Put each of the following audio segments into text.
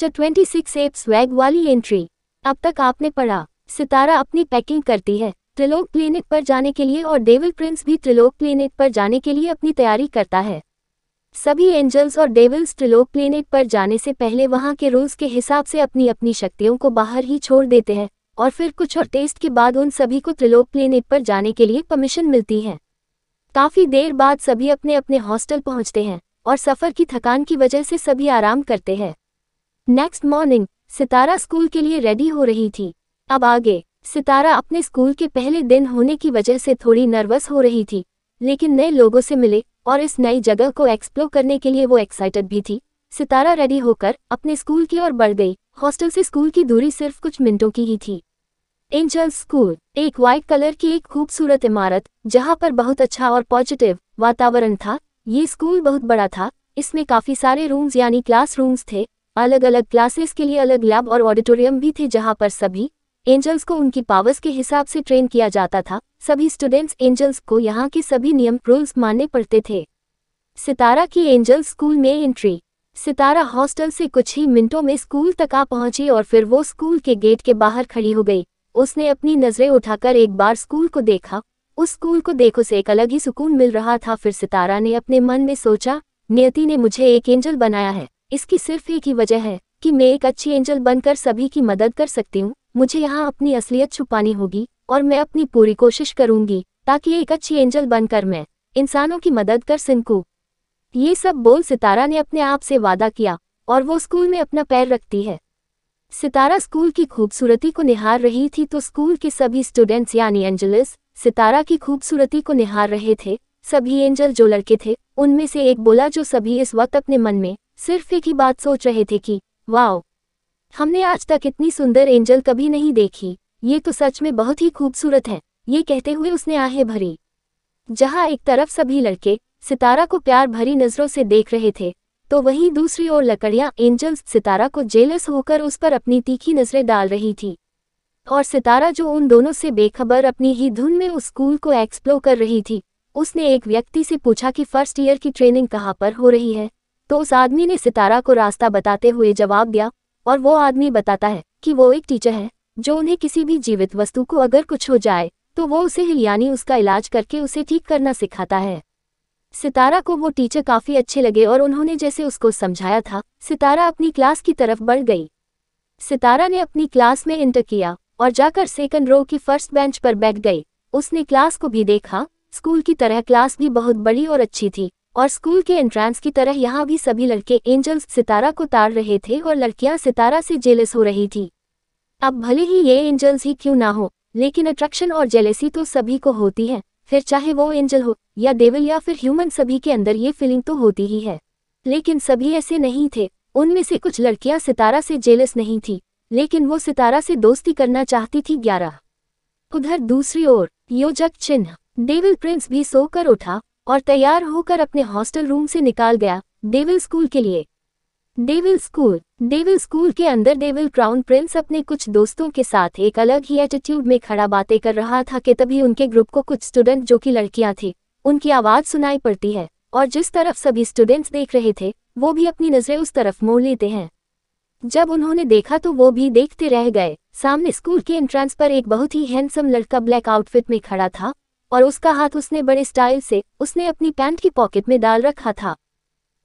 chapter six एप swag वाली entry अब तक आपने पढ़ा सितारा अपनी पैकिंग करती है त्रिलोक क्लिनिक पर जाने के लिए और डेविल प्रिंस भी त्रिलोक क्लिनिक पर जाने के लिए अपनी तैयारी करता है सभी एंजल्स और डेविल्स त्रिलोक क्लिनिक पर जाने से पहले वहां के रूल्स के हिसाब से अपनी अपनी शक्तियों को बाहर ही छोड़ देते हैं और फिर कुछ और टेस्ट के बाद उन सभी को त्रिलोक प्लेनेट पर जाने के लिए परमिशन मिलती है काफ़ी देर बाद सभी अपने अपने हॉस्टल पहुंचते हैं और सफ़र की थकान की वजह से सभी आराम करते हैं नेक्स्ट मॉर्निंग सितारा स्कूल के लिए रेडी हो रही थी अब आगे सितारा अपने स्कूल के पहले दिन होने की वजह से थोड़ी नर्वस हो रही थी लेकिन नए लोगों से मिले और इस नई जगह को एक्सप्लोर करने के लिए वो एक्साइटेड भी थी सितारा रेडी होकर अपने स्कूल की ओर बढ़ गई हॉस्टल से स्कूल की दूरी सिर्फ कुछ मिनटों की ही थी एंजल स्कूल एक वाइट कलर की एक खूबसूरत इमारत जहाँ पर बहुत अच्छा और पॉजिटिव वातावरण था ये स्कूल बहुत बड़ा था इसमें काफ़ी सारे रूम्स यानी क्लास रूम्स थे अलग अलग क्लासेस के लिए अलग लैब और ऑडिटोरियम भी थे जहां पर सभी एंजल्स को उनकी पावर्स के हिसाब से ट्रेन किया जाता था सभी स्टूडेंट्स एंजल्स को यहाँ के सभी नियम रूल्स मानने पड़ते थे सितारा की एंजल स्कूल में एंट्री सितारा हॉस्टल से कुछ ही मिनटों में स्कूल तक आ पहुंची और फिर वो स्कूल के गेट के बाहर खड़ी हो गई उसने अपनी नज़रें उठाकर एक बार स्कूल को देखा उस स्कूल को देख उसे एक अलग ही सुकून मिल रहा था फिर सितारा ने अपने मन में सोचा नियति ने मुझे एक एंजल बनाया है इसकी सिर्फ एक ही वजह है कि मैं एक अच्छी एंजल बनकर सभी की मदद कर सकती हूँ मुझे यहाँ अपनी असलियत छुपानी होगी और मैं अपनी पूरी कोशिश करूंगी ताकि एक अच्छी एंजल बनकर मैं इंसानों की मदद कर सिंकू ये सब बोल सितारा ने अपने आप से वादा किया और वो स्कूल में अपना पैर रखती है सितारा स्कूल की खूबसूरती को निहार रही थी तो स्कूल के सभी स्टूडेंट्स यानी एंजलिस सितारा की खूबसूरती को निहार रहे थे सभी एंजल जो लड़के थे उनमें से एक बोला जो सभी इस वक्त अपने मन में सिर्फ एक ही बात सोच रहे थे कि वाओ हमने आज तक इतनी सुंदर एंजल कभी नहीं देखी ये तो सच में बहुत ही खूबसूरत है ये कहते हुए उसने आहें भरी जहां एक तरफ सभी लड़के सितारा को प्यार भरी नजरों से देख रहे थे तो वहीं दूसरी ओर लकड़ियां एंजल्स सितारा को जेलस होकर उस पर अपनी तीखी नजरें डाल रही थी और सितारा जो उन दोनों से बेखबर अपनी ही धुन में उस स्कूल को एक्सप्लोर कर रही थी उसने एक व्यक्ति से पूछा कि फर्स्ट ईयर की ट्रेनिंग कहाँ पर हो रही है तो उस आदमी ने सितारा को रास्ता बताते हुए जवाब दिया और वो आदमी बताता है कि वो एक टीचर है जो उन्हें किसी भी जीवित वस्तु को अगर कुछ हो जाए तो वो उसे हिल यानी उसका इलाज करके उसे ठीक करना सिखाता है सितारा को वो टीचर काफ़ी अच्छे लगे और उन्होंने जैसे उसको समझाया था सितारा अपनी क्लास की तरफ बढ़ गई सितारा ने अपनी क्लास में इंटर किया और जाकर सेकंड रो की फर्स्ट बेंच पर बैठ गई उसने क्लास को भी देखा स्कूल की तरह क्लास भी बहुत बड़ी और अच्छी थी और स्कूल के एंट्रेंस की तरह यहाँ भी सभी लड़के एंजल्स सितारा को ताड़ रहे थे और लड़कियां सितारा से जेलस हो रही थी अब भले ही ये एंजल्स ही क्यों ना हो लेकिन अट्रैक्शन और जेलेसी तो सभी को होती है फिर चाहे वो एंजल हो या देवल या फिर ह्यूमन सभी के अंदर ये फीलिंग तो होती ही है लेकिन सभी ऐसे नहीं थे उनमें से कुछ लड़कियां सितारा से जेलस नहीं थी लेकिन वो सितारा से दोस्ती करना चाहती थी ग्यारह उधर दूसरी ओर योजक चिन्ह डेविल प्रिंस भी सोकर उठा और तैयार होकर अपने हॉस्टल रूम से निकाल गया डेविल स्कूल के लिए डेविल स्कूल डेविल स्कूल के अंदर डेविल क्राउन प्रिंस अपने कुछ दोस्तों के साथ एक अलग ही एटीट्यूड में खड़ा बातें कर रहा था कि तभी उनके ग्रुप को कुछ स्टूडेंट जो कि लड़कियां थी उनकी आवाज़ सुनाई पड़ती है और जिस तरफ सभी स्टूडेंट्स देख रहे थे वो भी अपनी नज़रें उस तरफ मोड़ लेते हैं जब उन्होंने देखा तो वो भी देखते रह गए सामने स्कूल के एंट्रेंस पर एक बहुत ही हैंडसम लड़का ब्लैक आउटफिट में खड़ा था और उसका हाथ उसने बड़े स्टाइल से उसने अपनी पैंट की पॉकेट में डाल रखा था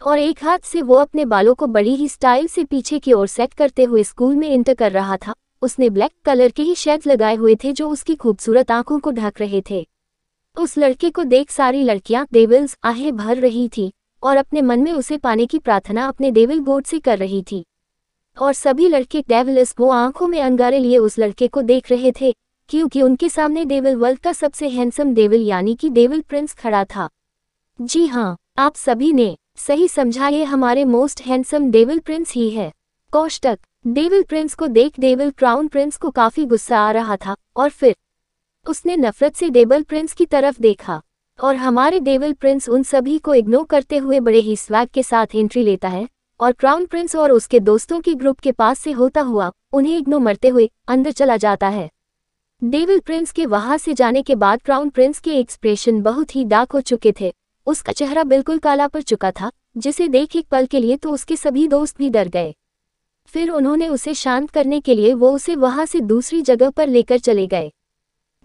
और एक हाथ से वो अपने बालों को बड़ी ही स्टाइल से पीछे की ओर सेट करते हुए स्कूल में इंटर कर रहा था उसने ब्लैक कलर के ही शेड लगाए हुए थे जो उसकी खूबसूरत आंखों को ढक रहे थे उस लड़के को देख सारी लड़कियां देविल्स आहे भर रही थी और अपने मन में उसे पाने की प्रार्थना अपने देविल बोर्ड से कर रही थी और सभी लड़के डेविल्स वो आंखों में अंगारे लिए उस लड़के को देख रहे थे क्योंकि उनके सामने डेविल वर्ल्ड का सबसे हैंडसम डेविल यानी कि डेविल प्रिंस खड़ा था जी हाँ आप सभी ने सही समझा ये हमारे मोस्ट हैंडसम डेविल प्रिंस ही है कौष्टक डेविल प्रिंस को देख डेविल क्राउन प्रिंस को काफी गुस्सा आ रहा था और फिर उसने नफरत से डेविल प्रिंस की तरफ देखा और हमारे डेविल प्रिंस उन सभी को इग्नोर करते हुए बड़े ही स्वैग के साथ एंट्री लेता है और क्राउन प्रिंस और उसके दोस्तों के ग्रुप के पास से होता हुआ उन्हें इग्नो मरते हुए अंदर चला जाता है डेविल प्रिंस के वहां से जाने के बाद क्राउन प्रिंस के एक्सप्रेशन बहुत ही डाक हो चुके थे उसका चेहरा बिल्कुल काला पड़ चुका था जिसे देख एक पल के लिए तो उसके सभी दोस्त भी डर गए फिर उन्होंने उसे शांत करने के लिए वो उसे वहां से दूसरी जगह पर लेकर चले गए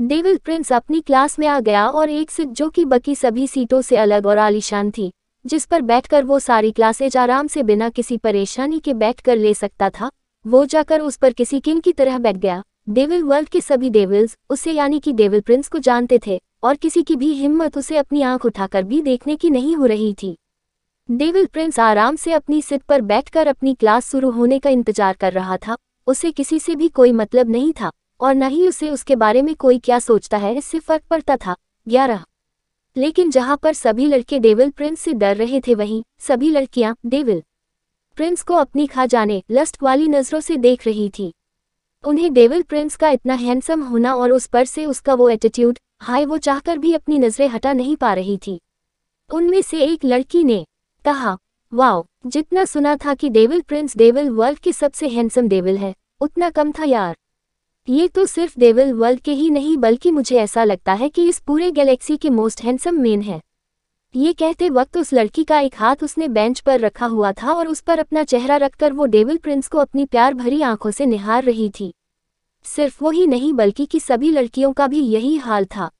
डेविल प्रिंस अपनी क्लास में आ गया और एक सीट जो कि बकी सभी सीटों से अलग और आलिशान थी जिस पर बैठकर वो सारी क्लासेज आराम से बिना किसी परेशानी के बैठकर ले सकता था वो जाकर उस पर किसी किंग की तरह बैठ गया डेविल वर्ल्ड के सभी डेविल्स उसे यानी कि डेविल प्रिंस को जानते थे और किसी की भी हिम्मत उसे अपनी आंख उठाकर भी देखने की नहीं हो रही थी डेविल प्रिंस आराम से अपनी सिट पर बैठकर अपनी क्लास शुरू होने का इंतजार कर रहा था उसे किसी से भी कोई मतलब नहीं था और न ही उसे उसके बारे में कोई क्या सोचता है इससे फर्क पड़ता था ग्यारह लेकिन जहां पर सभी लड़के डेविल प्रिंस से डर रहे थे वहीं सभी लड़कियां डेविल प्रिंस को अपनी खा जाने लस्ट वाली नजरों से देख रही थी उन्हें डेविल प्रिंस का इतना हैंडसम होना और उस पर से उसका वो एटीट्यूड हाय वो चाहकर भी अपनी नज़रें हटा नहीं पा रही थी उनमें से एक लड़की ने कहा वाओ जितना सुना था कि डेविल प्रिंस डेविल वर्ल्ड के सबसे हैंडसम डेविल है उतना कम था यार ये तो सिर्फ डेविल वर्ल्ड के ही नहीं बल्कि मुझे ऐसा लगता है कि इस पूरे गैलेक्सी के मोस्ट हैंडसम मेन है ये कहते वक्त उस लड़की का एक हाथ उसने बेंच पर रखा हुआ था और उस पर अपना चेहरा रखकर वो डेविल प्रिंस को अपनी प्यार भरी आंखों से निहार रही थी सिर्फ वो ही नहीं बल्कि कि सभी लड़कियों का भी यही हाल था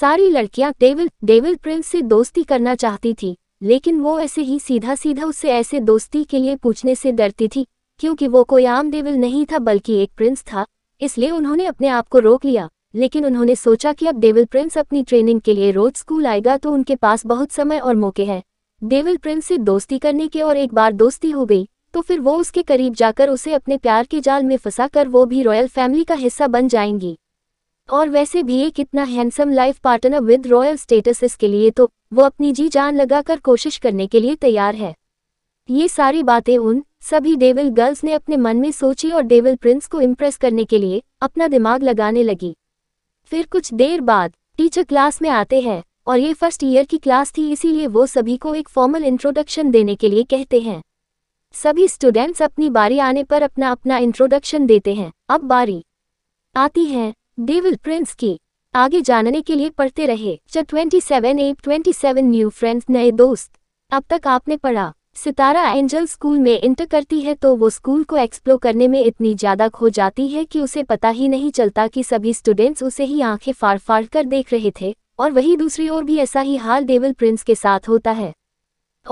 सारी लड़कियां डेविल डेविल प्रिंस से दोस्ती करना चाहती थी लेकिन वो ऐसे ही सीधा सीधा उससे ऐसे दोस्ती के लिए पूछने से डरती थी क्योंकि वो कोई आम डेविल नहीं था बल्कि एक प्रिंस था इसलिए उन्होंने अपने आप को रोक लिया लेकिन उन्होंने सोचा कि अब डेविल प्रिंस अपनी ट्रेनिंग के लिए रोज स्कूल आएगा तो उनके पास बहुत समय और मौके हैं डेविल प्रिंस से दोस्ती करने के और एक बार दोस्ती हो गई तो फिर वो उसके करीब जाकर उसे अपने प्यार के जाल में फंसा कर वो भी रॉयल फैमिली का हिस्सा बन जाएंगी और वैसे भी एक इतना handsome life partner with royal status इसके लिए तो वो अपनी जी जान लगाकर कोशिश करने के लिए तैयार है ये सारी बातें उन सभी डेविल गर्ल्स ने अपने मन में सोची और डेविल प्रिंस को इम्प्रेस करने के लिए अपना दिमाग लगाने लगी फिर कुछ देर बाद टीचर क्लास में आते हैं और ये फर्स्ट ईयर की क्लास थी इसीलिए वो सभी को एक फॉर्मल इंट्रोडक्शन देने के लिए कहते हैं सभी स्टूडेंट्स अपनी बारी आने पर अपना अपना इंट्रोडक्शन देते हैं अब बारी आती है डेविल प्रिंस की आगे जानने के लिए पढ़ते रहे twenty seven A twenty seven new friends नए दोस्त अब तक आपने पढ़ा सितारा एंजल स्कूल में इंटर करती है तो वो स्कूल को एक्सप्लोर करने में इतनी ज़्यादा खो जाती है कि उसे पता ही नहीं चलता कि सभी स्टूडेंट्स उसे ही आंखें फाड़ फाड़ कर देख रहे थे और वही दूसरी ओर भी ऐसा ही हाल डेविल प्रिंस के साथ होता है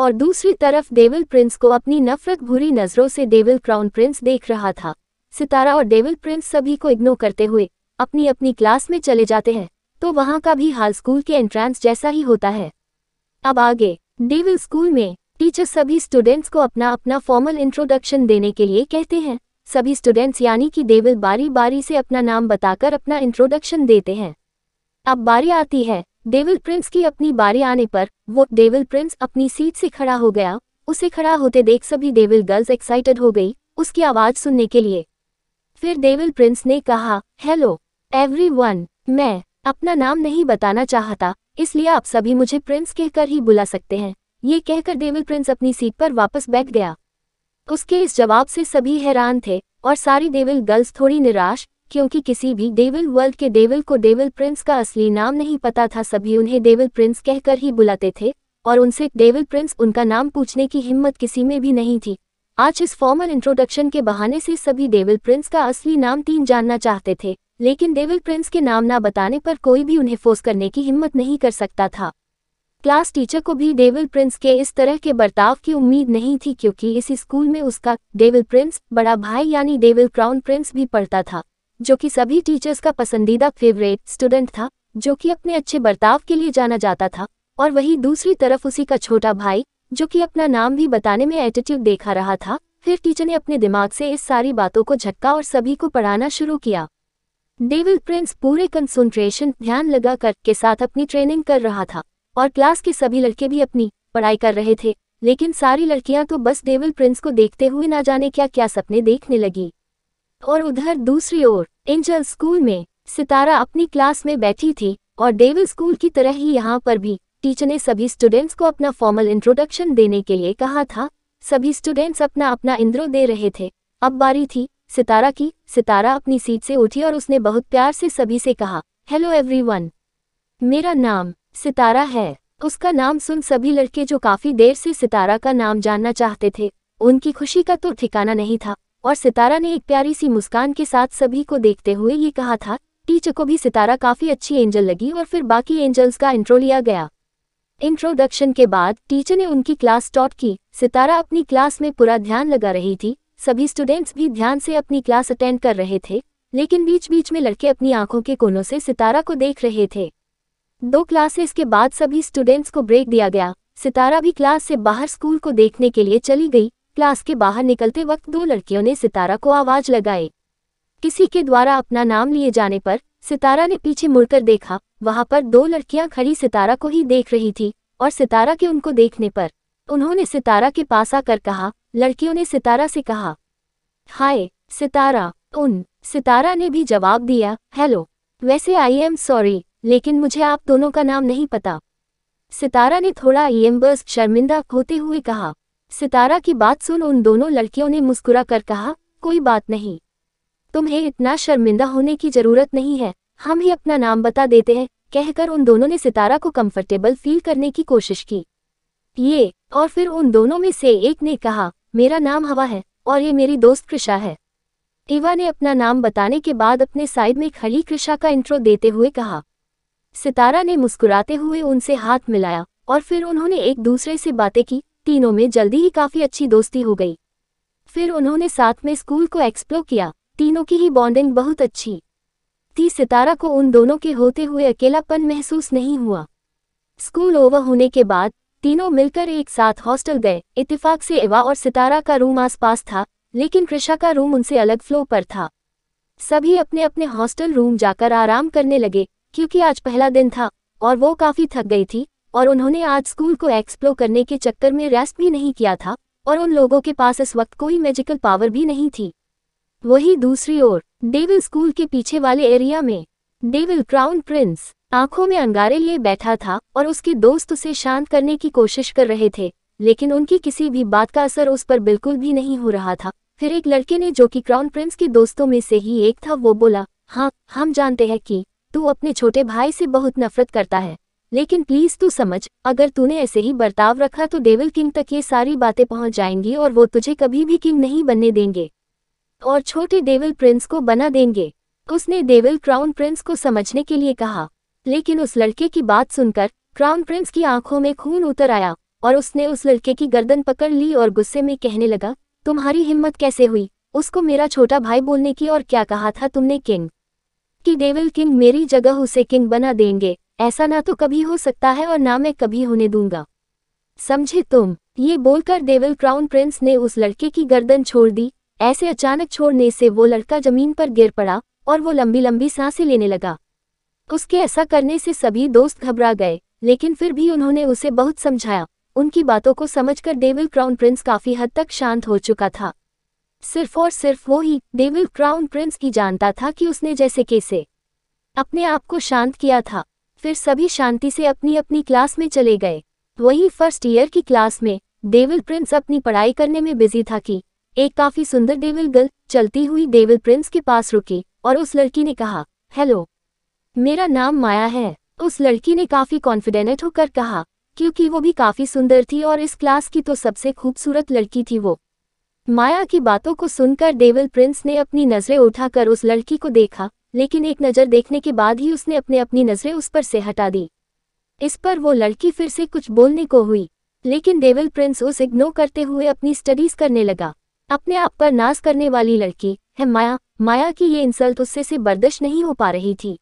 और दूसरी तरफ डेविल प्रिंस को अपनी नफरत भूरी नज़रों से डेविल क्राउन प्रिंस देख रहा था सितारा और डेविल प्रिंस सभी को इग्नोर करते हुए अपनी अपनी क्लास में चले जाते हैं तो वहाँ का भी हाल स्कूल के एंट्रेंस जैसा ही होता है अब आगे डेविल स्कूल में टीचर सभी स्टूडेंट्स को अपना अपना फॉर्मल इंट्रोडक्शन देने के लिए कहते हैं सभी स्टूडेंट्स यानी कि देविल बारी बारी से अपना नाम बताकर अपना इंट्रोडक्शन देते हैं अब बारी आती है डेविल प्रिंस की अपनी बारी आने पर वो डेविल प्रिंस अपनी सीट से खड़ा हो गया उसे खड़ा होते देख सभी डेविल गर्ल्स एक्साइटेड हो गई उसकी आवाज़ सुनने के लिए फिर डेविल प्रिंस ने कहा हेलो एवरी मैं अपना नाम नहीं बताना चाहता इसलिए आप सभी मुझे प्रिंस कहकर ही बुला सकते हैं ये कहकर डेविल प्रिंस अपनी सीट पर वापस बैठ गया उसके इस जवाब से सभी हैरान थे और सारी डेविल गर्ल्स थोड़ी निराश क्योंकि किसी भी डेविल वर्ल्ड के डेविल को डेविल प्रिंस का असली नाम नहीं पता था सभी उन्हें डेविल प्रिंस कहकर ही बुलाते थे और उनसे डेविल प्रिंस उनका नाम पूछने की हिम्मत किसी में भी नहीं थी आज इस फॉर्मल इंट्रोडक्शन के बहाने से सभी डेविल प्रिंस का असली नाम तीन जानना चाहते थे लेकिन डेविल प्रिंस के नाम ना बताने पर कोई भी उन्हें फोर्स करने की हिम्मत नहीं कर सकता था क्लास टीचर को भी डेविल प्रिंस के इस तरह के बर्ताव की उम्मीद नहीं थी क्योंकि इस स्कूल में उसका डेविल प्रिंस बड़ा भाई यानी डेविल क्राउन प्रिंस भी पढ़ता था जो कि सभी टीचर्स का पसंदीदा फेवरेट स्टूडेंट था जो कि अपने अच्छे बर्ताव के लिए जाना जाता था और वही दूसरी तरफ उसी का छोटा भाई जो कि अपना नाम भी बताने में एटीट्यूड देखा रहा था फिर टीचर ने अपने दिमाग से इस सारी बातों को झटका और सभी को पढ़ाना शुरू किया डेविल प्रिंस पूरे कंसंट्रेशन ध्यान लगाकर के साथ अपनी ट्रेनिंग कर रहा था और क्लास के सभी लड़के भी अपनी पढ़ाई कर रहे थे लेकिन सारी लड़कियां तो बस डेविल प्रिंस को देखते हुए ना जाने क्या क्या सपने देखने लगी और उधर दूसरी ओर एंजल स्कूल में सितारा अपनी क्लास में बैठी थी और डेविल स्कूल की तरह ही यहाँ पर भी टीचर ने सभी स्टूडेंट्स को अपना फॉर्मल इंट्रोडक्शन देने के लिए कहा था सभी स्टूडेंट्स अपना अपना इंद्रो दे रहे थे अब बारी थी सितारा की सितारा अपनी सीट से उठी और उसने बहुत प्यार से सभी से कहा हेलो एवरीवन मेरा नाम सितारा है उसका नाम सुन सभी लड़के जो काफी देर से सितारा का नाम जानना चाहते थे उनकी खुशी का तो ठिकाना नहीं था और सितारा ने एक प्यारी सी मुस्कान के साथ सभी को देखते हुए ये कहा था टीचर को भी सितारा काफी अच्छी एंजल लगी और फिर बाकी एंजल्स का इंट्रो लिया गया इंट्रोडक्शन के बाद टीचर ने उनकी क्लास टॉप की सितारा अपनी क्लास में पूरा ध्यान लगा रही थी सभी स्टूडेंट्स भी ध्यान से अपनी क्लास अटेंड कर रहे थे लेकिन बीच बीच में लड़के अपनी आंखों के कोनों से सितारा को देख रहे थे दो क्लासेस के बाद सभी स्टूडेंट्स को ब्रेक दिया गया सितारा भी क्लास से बाहर स्कूल को देखने के लिए चली गई क्लास के बाहर निकलते वक्त दो लड़कियों ने सितारा को आवाज लगाए किसी के द्वारा अपना नाम लिए जाने पर सितारा ने पीछे मुड़कर देखा वहां पर दो लड़कियां खड़ी सितारा को ही देख रही थी और सितारा के उनको देखने पर उन्होंने सितारा के पास आकर कहा लड़कियों ने सितारा से कहा हाय सितारा उन सितारा ने भी जवाब दिया हेलो वैसे आई एम सॉरी लेकिन मुझे आप दोनों का नाम नहीं पता सितारा ने थोड़ा एम्बर्स शर्मिंदा होते हुए कहा सितारा की बात सुन उन दोनों लड़कियों ने मुस्कुरा कर कहा कोई बात नहीं तुम्हें इतना शर्मिंदा होने की जरूरत नहीं है हम ही अपना नाम बता देते हैं कहकर उन दोनों ने सितारा को कंफर्टेबल फील करने की कोशिश की ये और फिर उन दोनों में से एक ने कहा मेरा नाम हवा है और ये मेरी दोस्त कृषा है इवा ने अपना नाम बताने के बाद अपने साइड में खड़ी कृषा का इंट्रो देते हुए कहा सितारा ने मुस्कुराते हुए उनसे हाथ मिलाया और फिर उन्होंने एक दूसरे से बातें की तीनों में जल्दी ही काफ़ी अच्छी दोस्ती हो गई फिर उन्होंने साथ में स्कूल को एक्सप्लोर किया तीनों की ही बॉन्डिंग बहुत अच्छी थी सितारा को उन दोनों के होते हुए अकेलापन महसूस नहीं हुआ स्कूल ओवर होने के बाद तीनों मिलकर एक साथ हॉस्टल गए इतफाक से एवा और सितारा का रूम आसपास था लेकिन कृषा का रूम उनसे अलग फ्लोर पर था सभी अपने अपने हॉस्टल रूम जाकर आराम करने लगे क्योंकि आज पहला दिन था और वो काफ़ी थक गई थी और उन्होंने आज स्कूल को एक्सप्लोर करने के चक्कर में रेस्ट भी नहीं किया था और उन लोगों के पास इस वक्त कोई मैजिकल पावर भी नहीं थी वही दूसरी ओर डेविल स्कूल के पीछे वाले एरिया में डेविल क्राउन प्रिंस आंखों में अंगारे लिए बैठा था और उसके दोस्त उसे शांत करने की कोशिश कर रहे थे लेकिन उनकी किसी भी बात का असर उस पर बिल्कुल भी नहीं हो रहा था फिर एक लड़के ने जो कि क्राउन प्रिंस के दोस्तों में से ही एक था वो बोला हाँ हम जानते हैं कि तू अपने छोटे भाई से बहुत नफरत करता है लेकिन प्लीज तू समझ अगर तूने ऐसे ही बर्ताव रखा तो डेविल किंग तक ये सारी बातें पहुंच जाएंगी और वो तुझे कभी भी किंग नहीं बनने देंगे और छोटे डेविल प्रिंस को बना देंगे उसने डेविल क्राउन प्रिंस को समझने के लिए कहा लेकिन उस लड़के की बात सुनकर क्राउन प्रिंस की आंखों में खून उतर आया और उसने उस लड़के की गर्दन पकड़ ली और गुस्से में कहने लगा तुम्हारी हिम्मत कैसे हुई उसको मेरा छोटा भाई बोलने की और क्या कहा था तुमने किंग कि डेविल किंग मेरी जगह उसे किंग बना देंगे ऐसा ना तो कभी हो सकता है और ना मैं कभी होने दूंगा समझे तुम ये बोलकर डेविल क्राउन प्रिंस ने उस लड़के की गर्दन छोड़ दी ऐसे अचानक छोड़ने से वो लड़का जमीन पर गिर पड़ा और वो लंबी लंबी सांसें लेने लगा उसके ऐसा करने से सभी दोस्त घबरा गए लेकिन फिर भी उन्होंने उसे बहुत समझाया उनकी बातों को समझकर डेविल क्राउन प्रिंस काफी हद तक शांत हो चुका था सिर्फ और सिर्फ वो ही डेविल क्राउन प्रिंस ही जानता था कि उसने जैसे कैसे अपने आप को शांत किया था फिर सभी शांति से अपनी अपनी क्लास में चले गए वही फर्स्ट ईयर की क्लास में डेविल प्रिंस अपनी पढ़ाई करने में बिजी था कि एक काफी सुंदर डेविल गर्ल चलती हुई डेविल प्रिंस के पास रुकी और उस लड़की ने कहा हेलो मेरा नाम माया है उस लड़की ने काफी कॉन्फिडेंट होकर कहा क्योंकि वो भी काफी सुंदर थी और इस क्लास की तो सबसे खूबसूरत लड़की थी वो माया की बातों को सुनकर डेविल प्रिंस ने अपनी नजरें उठाकर उस लड़की को देखा लेकिन एक नज़र देखने के बाद ही उसने अपने अपनी नज़रें उस पर से हटा दी इस पर वो लड़की फिर से कुछ बोलने को हुई लेकिन डेविल प्रिंस उस इग्नोर करते हुए अपनी स्टडीज करने लगा अपने आप पर नाश करने वाली लड़की है माया माया की ये इंसल्ट उससे से बर्दश्त नहीं हो पा रही थी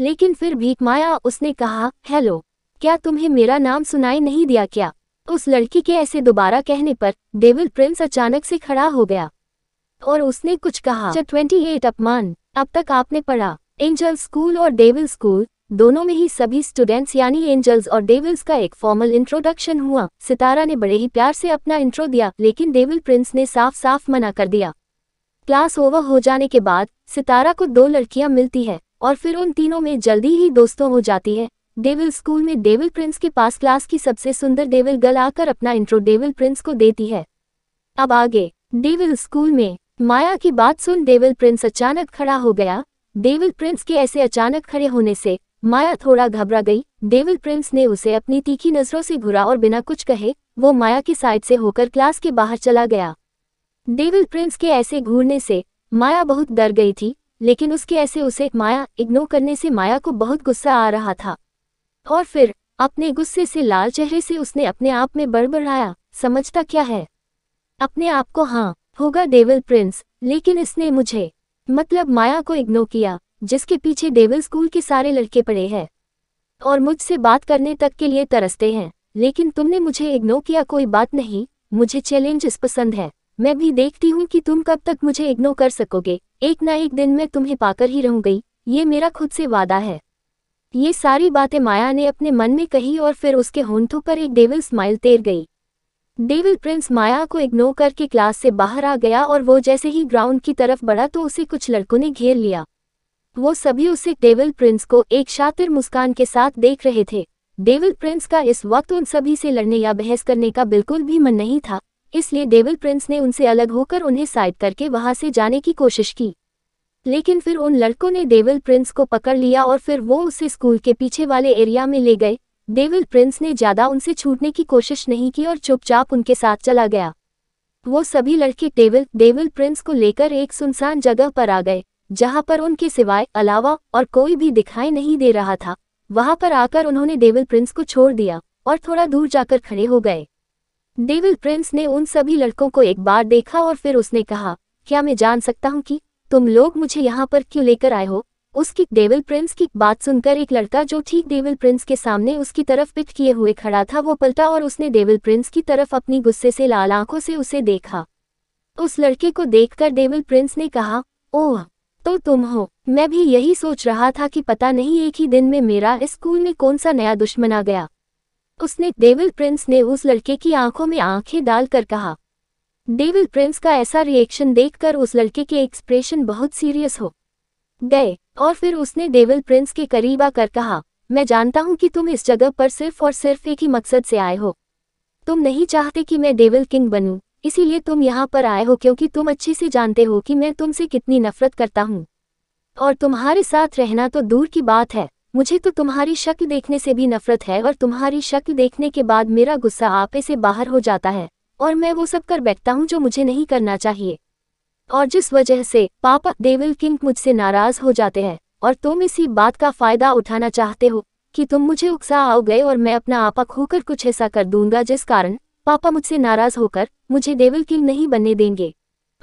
लेकिन फिर भी माया उसने कहा हेलो क्या तुम्हें मेरा नाम सुनाई नहीं दिया क्या उस लड़की के ऐसे दोबारा कहने पर डेविल प्रिंस अचानक से खड़ा हो गया और उसने कुछ कहा ट्वेंटी एट अपमान अब तक आपने पढ़ा एंजल स्कूल और डेविल स्कूल दोनों में ही सभी स्टूडेंट्स यानी एंजल्स और डेविल्स का एक फॉर्मल इंट्रोडक्शन हुआ सितारा ने बड़े ही प्यार से अपना इंट्रो दिया लेकिन डेविल प्रिंस ने साफ साफ मना कर दिया क्लास ओवर हो जाने के बाद सितारा को दो लड़कियां मिलती है और फिर उन तीनों में जल्दी ही दोस्तों हो जाती है डेविल स्कूल में डेविल प्रिंस के पास क्लास की सबसे सुंदर डेविल गर्ल आकर अपना इंट्रो डेविल प्रिंस को देती है अब आगे डेविल स्कूल में माया की बात सुन डेविल प्रिंस अचानक खड़ा हो गया डेविल प्रिंस के ऐसे अचानक खड़े होने से माया थोड़ा घबरा गई डेविल प्रिंस ने उसे अपनी तीखी नजरों से घुरा और बिना कुछ कहे वो माया की साइड से होकर क्लास के बाहर चला गया डेविल प्रिंस के ऐसे घूरने से माया बहुत डर गई थी लेकिन उसके ऐसे उसे माया इग्नोर करने से माया को बहुत गुस्सा आ रहा था और फिर अपने गुस्से से लाल चेहरे से उसने अपने आप में बड़बड़ाया समझता क्या है अपने आप को हाँ होगा डेविल प्रिंस लेकिन इसने मुझे मतलब माया को इग्नोर किया जिसके पीछे डेविल स्कूल के सारे लड़के पड़े हैं और मुझसे बात करने तक के लिए तरसते हैं लेकिन तुमने मुझे इग्नोर किया कोई बात नहीं मुझे चैलेंजेस पसंद है मैं भी देखती हूँ कि तुम कब तक मुझे इग्नोर कर सकोगे एक ना एक दिन मैं तुम्हें पाकर ही रहूँ गई ये मेरा खुद से वादा है ये सारी बातें माया ने अपने मन में कही और फिर उसके होंठों पर एक डेविल स्माइल तैर गई डेविल प्रिंस माया को इग्नोर करके क्लास से बाहर आ गया और वो जैसे ही ग्राउंड की तरफ बढ़ा तो उसे कुछ लड़कों ने घेर लिया वो सभी उसे डेविल प्रिंस को एक शातिर मुस्कान के साथ देख रहे थे डेविल प्रिंस का इस वक्त उन सभी से लड़ने या बहस करने का बिल्कुल भी मन नहीं था इसलिए डेविल प्रिंस ने उनसे अलग होकर उन्हें साइड करके वहां से जाने की कोशिश की लेकिन फिर उन लड़कों ने डेविल प्रिंस को पकड़ लिया और फिर वो उसे स्कूल के पीछे वाले एरिया में ले गए डेविल प्रिंस ने ज्यादा उनसे छूटने की कोशिश नहीं की और चुपचाप उनके साथ चला गया वो सभी लड़के डेविल डेविल प्रिंस को लेकर एक सुनसान जगह पर आ गए जहां पर उनके सिवाय अलावा और कोई भी दिखाई नहीं दे रहा था वहां पर आकर उन्होंने डेविल प्रिंस को छोड़ दिया और थोड़ा दूर जाकर खड़े हो गए डेविल प्रिंस ने उन सभी लड़कों को एक बार देखा और फिर उसने कहा क्या मैं जान सकता हूँ कि तुम लोग मुझे यहाँ पर क्यों लेकर आए हो उसकी डेविल प्रिंस की बात सुनकर एक लड़का जो ठीक डेविल प्रिंस के सामने उसकी तरफ पिट किए हुए खड़ा था वो पलटा और उसने डेविल प्रिंस की तरफ अपनी गुस्से से लाल आंखों से उसे देखा उस लड़के को देखकर डेविल प्रिंस ने कहा ओह तो तुम हो मैं भी यही सोच रहा था कि पता नहीं एक ही दिन में मेरा स्कूल में कौन सा नया दुश्मन आ गया उसने डेविल प्रिंस ने उस लड़के की आंखों में आंखें डालकर कहा डेविल प्रिंस का ऐसा रिएक्शन देखकर उस लड़के के एक्सप्रेशन बहुत सीरियस हो गए और फिर उसने डेविल प्रिंस के करीब आकर कहा मैं जानता हूं कि तुम इस जगह पर सिर्फ और सिर्फ एक ही मकसद से आए हो तुम नहीं चाहते कि मैं डेविल किंग बनूं इसीलिए तुम यहाँ पर आए हो क्योंकि तुम अच्छे से जानते हो कि मैं तुमसे कितनी नफरत करता हूँ और तुम्हारे साथ रहना तो दूर की बात है मुझे तो तुम्हारी शक्ल देखने से भी नफरत है और तुम्हारी शक्ल देखने के बाद मेरा गुस्सा आपे से बाहर हो जाता है और मैं वो सब कर बैठता हूँ जो मुझे नहीं करना चाहिए और जिस वजह से पापा देविल किंग मुझसे नाराज हो जाते हैं और तुम इसी बात का फायदा उठाना चाहते हो कि तुम मुझे उकसा आओ गए और मैं अपना आपा खोकर कुछ ऐसा कर दूंगा जिस कारण पापा मुझसे नाराज होकर मुझे देविल किंग नहीं बनने देंगे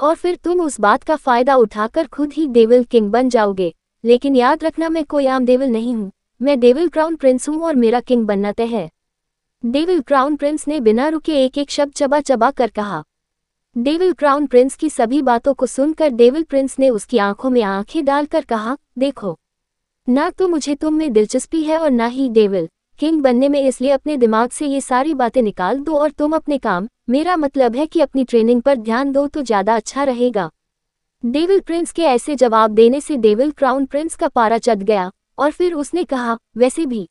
और फिर तुम उस बात का फायदा उठाकर खुद ही देविल किंग बन जाओगे लेकिन याद रखना मैं कोई आम देविल नहीं हूँ मैं देविल क्राउन प्रिंस हूँ और मेरा किंग बनना तय है डेविल क्राउन प्रिंस ने बिना रुके एक एक शब्द चबा चबा कर कहा डेविल क्राउन प्रिंस की सभी बातों को सुनकर डेविल प्रिंस ने उसकी आंखों में आंखें डालकर कहा देखो ना तो मुझे तुम में दिलचस्पी है और ना ही डेविल किंग बनने में इसलिए अपने दिमाग से ये सारी बातें निकाल दो और तुम अपने काम मेरा मतलब है कि अपनी ट्रेनिंग पर ध्यान दो तो ज़्यादा अच्छा रहेगा डेविल प्रिंस के ऐसे जवाब देने से डेविल क्राउन प्रिंस का पारा चढ़ गया और फिर उसने कहा वैसे भी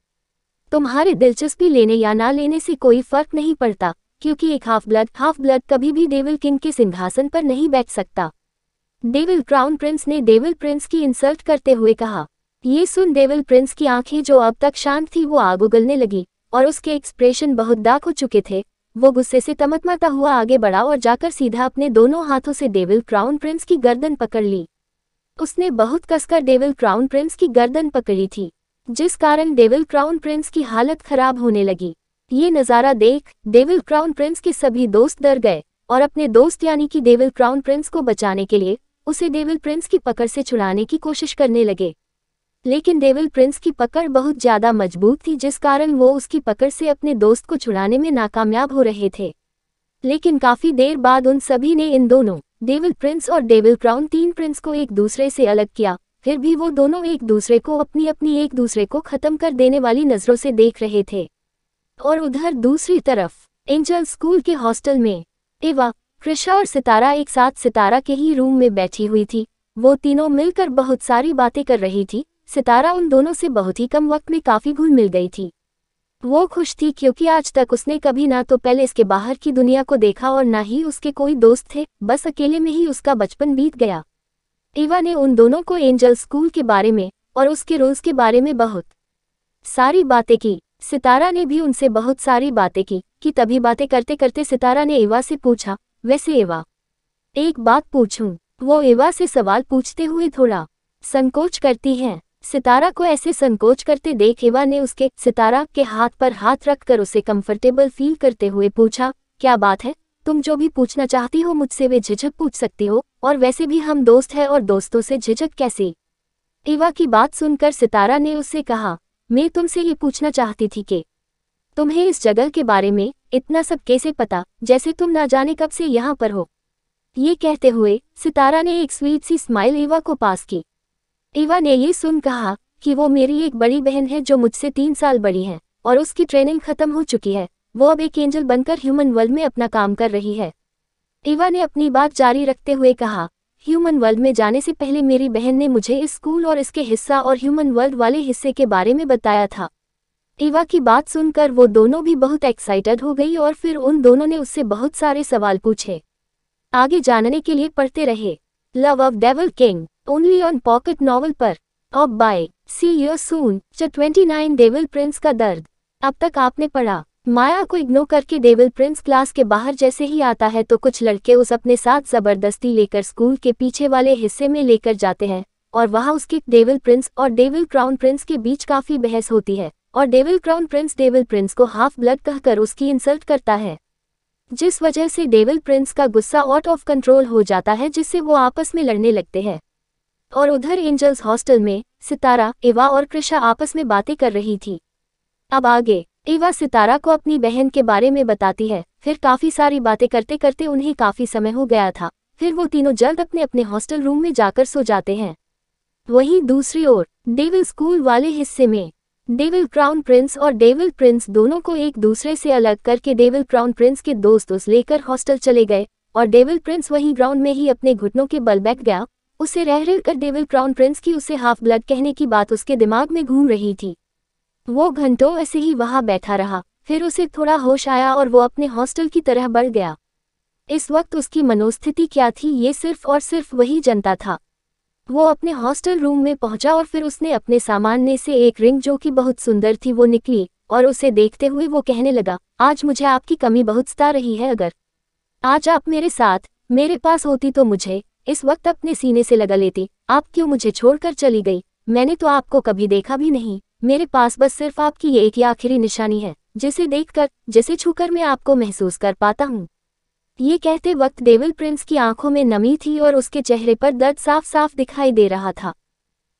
तुम्हारी दिलचस्पी लेने या ना लेने से कोई फर्क नहीं पड़ता क्योंकि एक हाफ ब्लड हाफ ब्लड कभी भी डेविल किंग के सिंहासन पर नहीं बैठ सकता डेविल क्राउन प्रिंस ने डेविल प्रिंस की इंसल्ट करते हुए कहा ये सुन डेविल प्रिंस की आंखें जो अब तक शांत थी वो आग उगलने लगी और उसके एक्सप्रेशन बहुत दाग हो चुके थे वो गुस्से से तमतमाता हुआ आगे बढ़ा और जाकर सीधा अपने दोनों हाथों से डेविल क्राउन प्रिंस की गर्दन पकड़ ली उसने बहुत कसकर डेविल क्राउन प्रिंस की गर्दन पकड़ी थी जिस कारण डेविल क्राउन प्रिंस की हालत खराब होने लगी ये नज़ारा देख डेविल क्राउन प्रिंस के सभी दोस्त डर गए और अपने दोस्त यानी कि डेविल क्राउन प्रिंस को बचाने के लिए उसे डेविल प्रिंस की पकड़ से छुड़ाने की कोशिश करने लगे लेकिन डेविल प्रिंस की पकड़ बहुत ज़्यादा मजबूत थी जिस कारण वो उसकी पकड़ से अपने दोस्त को छुड़ाने में नाकामयाब हो रहे थे लेकिन काफ़ी देर बाद उन सभी ने इन दोनों डेविल प्रिंस और डेविल क्राउन तीन प्रिंस को एक दूसरे से अलग किया फिर भी वो दोनों एक दूसरे को अपनी अपनी एक दूसरे को खत्म कर देने वाली नज़रों से देख रहे थे और उधर दूसरी तरफ एंजल स्कूल के हॉस्टल में एवा कृषा और सितारा एक साथ सितारा के ही रूम में बैठी हुई थी वो तीनों मिलकर बहुत सारी बातें कर रही थी सितारा उन दोनों से बहुत ही कम वक्त में काफ़ी घुल मिल गई थी वो खुश थी क्योंकि आज तक उसने कभी ना तो पहले इसके बाहर की दुनिया को देखा और ना ही उसके कोई दोस्त थे बस अकेले में ही उसका बचपन बीत गया ईवा ने उन दोनों को एंजल स्कूल के बारे में और उसके रोज के बारे में बहुत सारी बातें की सितारा ने भी उनसे बहुत सारी बातें की कि तभी बातें करते करते सितारा ने एवा से पूछा वैसे एवा एक बात पूछूं वो एवा से सवाल पूछते हुए थोड़ा संकोच करती हैं सितारा को ऐसे संकोच करते देख एवा ने उसके सितारा के हाथ पर हाथ रखकर उसे कंफर्टेबल फील करते हुए पूछा क्या बात है तुम जो भी पूछना चाहती हो मुझसे वे झिझक पूछ सकती हो और वैसे भी हम दोस्त हैं और दोस्तों से झिझक कैसे इवा की बात सुनकर सितारा ने उससे कहा मैं तुमसे ये पूछना चाहती थी कि तुम्हें इस जगह के बारे में इतना सब कैसे पता जैसे तुम ना जाने कब से यहाँ पर हो ये कहते हुए सितारा ने एक स्वीट सी स्माइल एवा को पास की एवा ने ये सुन कहा कि वो मेरी एक बड़ी बहन है जो मुझसे तीन साल बड़ी है और उसकी ट्रेनिंग खत्म हो चुकी है वो अब एक एंजल बनकर ह्यूमन वर्ल्ड में अपना काम कर रही है इवा ने अपनी बात जारी रखते हुए कहा ह्यूमन वर्ल्ड में जाने से पहले मेरी बहन ने मुझे इस स्कूल और इसके हिस्सा और ह्यूमन वर्ल्ड वाले हिस्से के बारे में बताया था इवा की बात सुनकर वो दोनों भी बहुत एक्साइटेड हो गई और फिर उन दोनों ने उससे बहुत सारे सवाल पूछे आगे जानने के लिए पढ़ते रहे love of devil king only on pocket novel पर off bye see your soon twenty nine devil prince का दर्द अब तक आपने पढ़ा माया को इग्नोर करके डेविल प्रिंस क्लास के बाहर जैसे ही आता है तो कुछ लड़के उस अपने साथ जबरदस्ती लेकर स्कूल के पीछे वाले हिस्से में लेकर जाते हैं और वहां उसके डेविल प्रिंस और डेविल क्राउन प्रिंस के बीच काफी बहस होती है और devil crown prince devil prince को हाफ ब्लड कहकर उसकी इंसल्ट करता है जिस वजह से डेविल प्रिंस का गुस्सा आउट ऑफ कंट्रोल हो जाता है जिससे वो आपस में लड़ने लगते हैं और उधर एंजल्स हॉस्टल में सितारा एवा और कृषा आपस में बातें कर रही थी अब आगे ईवा सितारा को अपनी बहन के बारे में बताती है फिर काफ़ी सारी बातें करते करते उन्हें काफ़ी समय हो गया था फिर वो तीनों जल्द अपने अपने हॉस्टल रूम में जाकर सो जाते हैं वहीं दूसरी ओर डेविल स्कूल वाले हिस्से में डेविल क्राउन प्रिंस और डेविल प्रिंस दोनों को एक दूसरे से अलग करके डेविल क्राउन प्रिंस के दोस्त उस लेकर हॉस्टल चले गए और डेविल प्रिंस वहीं ग्राउंड में ही अपने घुटनों के बल बैठ गया उसे रह रह कर डेविल क्राउन प्रिंस की उसे हाफ ब्लड कहने की बात उसके दिमाग में घूम रही थी वो घंटों ऐसे ही वहां बैठा रहा फिर उसे थोड़ा होश आया और वो अपने हॉस्टल की तरह बढ़ गया इस वक्त उसकी मनोस्थिति क्या थी ये सिर्फ और सिर्फ वही जनता था वो अपने हॉस्टल रूम में पहुंचा और फिर उसने अपने सामान में से एक रिंग जो कि बहुत सुंदर थी वो निकली और उसे देखते हुए वो कहने लगा आज मुझे आपकी कमी बहुत सता रही है अगर आज आप मेरे साथ मेरे पास होती तो मुझे इस वक्त अपने सीने से लगा लेती आप क्यों मुझे छोड़कर चली गई मैंने तो आपको कभी देखा भी नहीं मेरे पास बस सिर्फ आपकी ये एक ही आखिरी निशानी है जिसे देखकर जिसे छूकर मैं आपको महसूस कर पाता हूँ ये कहते वक्त डेविल प्रिंस की आंखों में नमी थी और उसके चेहरे पर दर्द साफ साफ दिखाई दे रहा था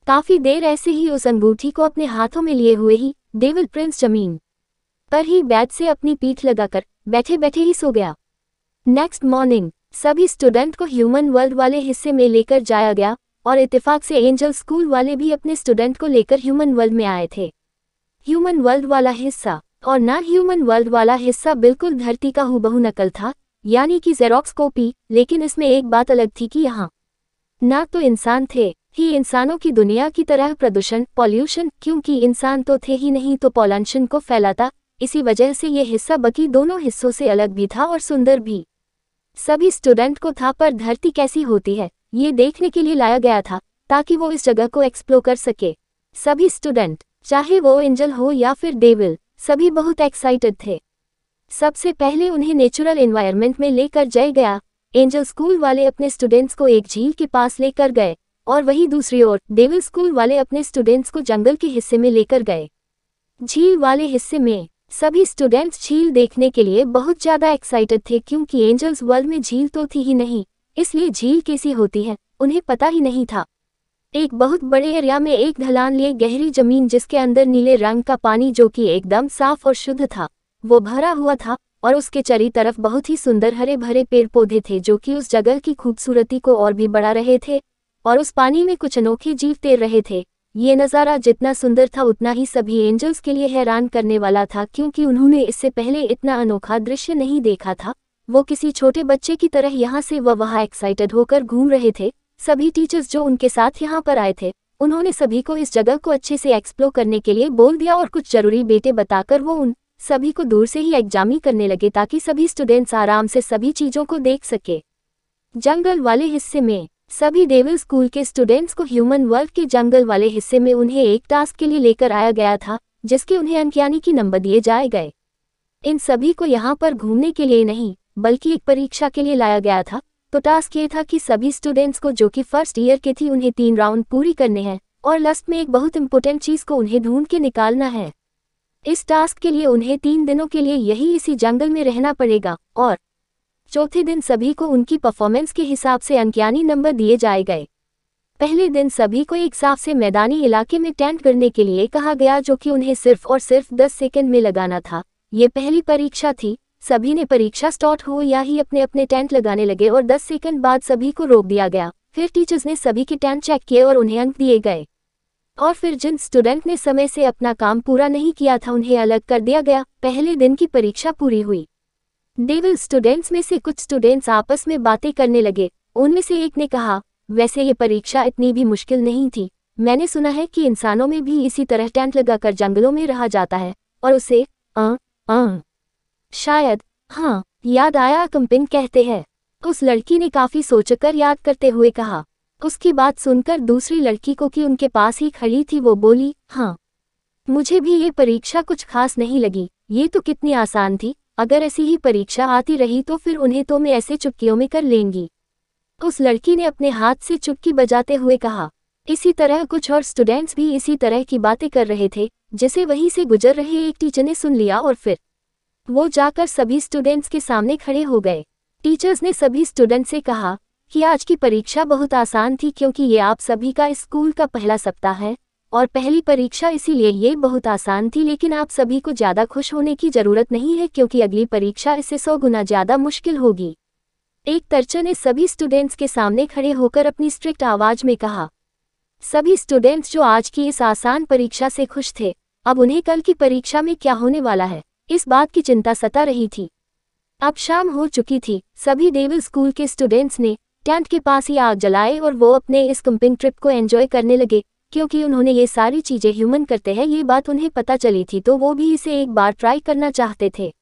काफी देर ऐसे ही उस अंगूठी को अपने हाथों में लिए हुए ही डेविल प्रिंस जमीन पर ही बैठ से अपनी पीठ लगाकर बैठे बैठे ही सो गया नेक्स्ट मॉर्निंग सभी स्टूडेंट को ह्यूमन वर्ल्ड वाले हिस्से में लेकर जाया गया और इतफाक से एंजल स्कूल वाले भी अपने स्टूडेंट को लेकर ह्यूमन वर्ल्ड में आए थे ह्यूमन वर्ल्ड वाला हिस्सा और ना ह्यूमन वर्ल्ड वाला हिस्सा बिल्कुल धरती का हुबहू नकल था यानी कि जेरोक्स कॉपी लेकिन इसमें एक बात अलग थी कि यहाँ ना तो इंसान थे ही इंसानों की दुनिया की तरह प्रदूषण पॉल्यूशन क्योंकि इंसान तो थे ही नहीं तो पॉल्यूशन को फैलाता इसी वजह से ये हिस्सा बकी दोनों हिस्सों से अलग भी था और सुंदर भी सभी स्टूडेंट को था पर धरती कैसी होती है ये देखने के लिए लाया गया था ताकि वो इस जगह को एक्सप्लोर कर सके सभी स्टूडेंट चाहे वो एंजल हो या फिर डेविल सभी बहुत एक्साइटेड थे सबसे पहले उन्हें नेचुरल एनवायरनमेंट में लेकर जय गया एंजल स्कूल वाले अपने स्टूडेंट्स को एक झील के पास लेकर गए और वहीं दूसरी ओर डेविल स्कूल वाले अपने स्टूडेंट्स को जंगल के हिस्से में लेकर गए झील वाले हिस्से में सभी स्टूडेंट्स झील देखने के लिए बहुत ज़्यादा एक्साइटेड थे क्योंकि एंजल्स वर्ल्ड में झील तो थी ही नहीं इसलिए झील कैसी होती है उन्हें पता ही नहीं था एक बहुत बड़े एरिया में एक ढलान लिए गहरी जमीन जिसके अंदर नीले रंग का पानी जो कि एकदम साफ और शुद्ध था वो भरा हुआ था और उसके चरी तरफ बहुत ही सुंदर हरे भरे पेड़ पौधे थे जो कि उस जगह की खूबसूरती को और भी बढ़ा रहे थे और उस पानी में कुछ अनोखे जीव तैर रहे थे ये नज़ारा जितना सुंदर था उतना ही सभी एंजल्स के लिए हैरान करने वाला था क्योंकि उन्होंने इससे पहले इतना अनोखा दृश्य नहीं देखा था वो किसी छोटे बच्चे की तरह यहाँ से व वहाँ एक्साइटेड होकर घूम रहे थे सभी टीचर्स जो उनके साथ यहाँ पर आए थे उन्होंने सभी को इस जगह को अच्छे से एक्सप्लोर करने के लिए बोल दिया और कुछ जरूरी बेटे बताकर वो उन सभी को दूर से ही एग्जामी करने लगे ताकि सभी स्टूडेंट्स आराम से सभी चीज़ों को देख सके जंगल वाले हिस्से में सभी डेविल स्कूल के स्टूडेंट्स को ह्यूमन वर्ल्ड के जंगल वाले हिस्से में उन्हें एक टास्क के लिए लेकर आया गया था जिसके उन्हें अंकियानी की नंबर दिए जाए गए इन सभी को यहाँ पर घूमने के लिए नहीं बल्कि एक परीक्षा के लिए लाया गया था तो टास्क ये था कि सभी स्टूडेंट्स को जो कि फर्स्ट ईयर के थी उन्हें तीन राउंड पूरी करने हैं और लास्ट में एक बहुत इंपॉर्टेंट चीज को उन्हें ढूंढ के निकालना है इस टास्क के लिए उन्हें तीन दिनों के लिए यही इसी जंगल में रहना पड़ेगा और चौथे दिन सभी को उनकी परफॉर्मेंस के हिसाब से अंकयानी नंबर दिए जाए गए पहले दिन सभी को एक साफ से मैदानी इलाके में टेंट करने के लिए कहा गया जो कि उन्हें सिर्फ और सिर्फ दस सेकेंड में लगाना था ये पहली परीक्षा थी सभी ने परीक्षा स्टार्ट हो या ही अपने अपने टेंट लगाने लगे और दस सेकंड बाद सभी को रोक दिया गया फिर टीचर्स ने सभी के टेंट चेक किए और उन्हें अंक दिए गए और फिर जिन स्टूडेंट ने समय से अपना काम पूरा नहीं किया था उन्हें अलग कर दिया गया पहले दिन की परीक्षा पूरी हुई डेविल स्टूडेंट्स में से कुछ स्टूडेंट्स आपस में बातें करने लगे उनमें से एक ने कहा वैसे ये परीक्षा इतनी भी मुश्किल नहीं थी मैंने सुना है कि इंसानों में भी इसी तरह टेंट लगाकर जंगलों में रहा जाता है और उसे अ अ शायद हाँ याद आया कंपिन कहते हैं उस लड़की ने काफी सोचकर याद करते हुए कहा उसकी बात सुनकर दूसरी लड़की को कि उनके पास ही खड़ी थी वो बोली हाँ मुझे भी ये परीक्षा कुछ खास नहीं लगी ये तो कितनी आसान थी अगर ऐसी ही परीक्षा आती रही तो फिर उन्हें तो मैं ऐसे चुपकियों में कर लेंगी उस लड़की ने अपने हाथ से चुपकी बजाते हुए कहा इसी तरह कुछ और स्टूडेंट्स भी इसी तरह की बातें कर रहे थे जिसे वहीं से गुजर रहे एक टीचर ने सुन लिया और फिर वो जाकर सभी स्टूडेंट्स के सामने खड़े हो गए टीचर्स ने सभी स्टूडेंट से कहा कि आज की परीक्षा बहुत आसान थी क्योंकि ये आप सभी का स्कूल का पहला सप्ताह है और पहली परीक्षा इसीलिए ये बहुत आसान थी लेकिन आप सभी को ज़्यादा खुश होने की ज़रूरत नहीं है क्योंकि अगली परीक्षा इससे सौ गुना ज़्यादा मुश्किल होगी एक तर्चा ने सभी स्टूडेंट्स के सामने खड़े होकर अपनी स्ट्रिक्ट आवाज़ में कहा सभी स्टूडेंट्स जो आज की इस आसान परीक्षा से खुश थे अब उन्हें कल की परीक्षा में क्या होने वाला है इस बात की चिंता सता रही थी अब शाम हो चुकी थी सभी डेविल स्कूल के स्टूडेंट्स ने टेंट के पास ही आग जलाए और वो अपने इस कंपिंग ट्रिप को एंजॉय करने लगे क्योंकि उन्होंने ये सारी चीज़ें ह्यूमन करते हैं ये बात उन्हें पता चली थी तो वो भी इसे एक बार ट्राई करना चाहते थे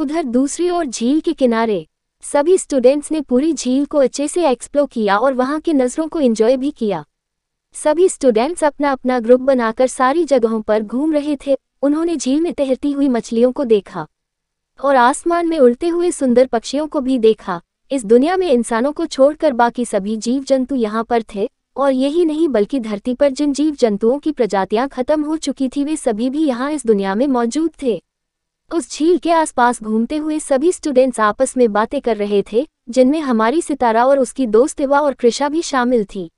उधर दूसरी ओर झील के किनारे सभी स्टूडेंट्स ने पूरी झील को अच्छे से एक्सप्लोर किया और वहाँ की नज़रों को एंजॉय भी किया सभी स्टूडेंट्स अपना अपना ग्रुप बनाकर सारी जगहों पर घूम रहे थे उन्होंने झील में तैरती हुई मछलियों को देखा और आसमान में उड़ते हुए सुंदर पक्षियों को भी देखा इस दुनिया में इंसानों को छोड़कर बाकी सभी जीव जंतु यहाँ पर थे और यही नहीं बल्कि धरती पर जिन जीव जंतुओं की प्रजातियां खत्म हो चुकी थी वे सभी भी यहाँ इस दुनिया में मौजूद थे उस झील के आसपास घूमते हुए सभी स्टूडेंट्स आपस में बातें कर रहे थे जिनमें हमारी सितारा और उसकी दोस्त एवा और कृषा भी शामिल थी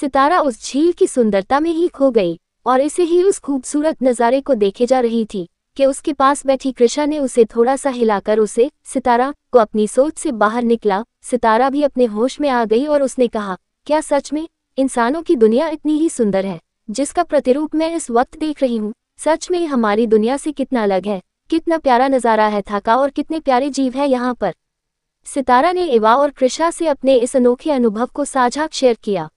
सितारा उस झील की सुंदरता में ही खो गई और ऐसे ही उस खूबसूरत नज़ारे को देखे जा रही थी कि उसके पास बैठी कृषा ने उसे थोड़ा सा हिलाकर उसे सितारा को अपनी सोच से बाहर निकला सितारा भी अपने होश में आ गई और उसने कहा क्या सच में इंसानों की दुनिया इतनी ही सुंदर है जिसका प्रतिरूप मैं इस वक्त देख रही हूँ सच में हमारी दुनिया से कितना अलग है कितना प्यारा नज़ारा है थाका और कितने प्यारे जीव है यहाँ पर सितारा ने इवा और कृषा से अपने इस अनोखे अनुभव को साझा शेयर किया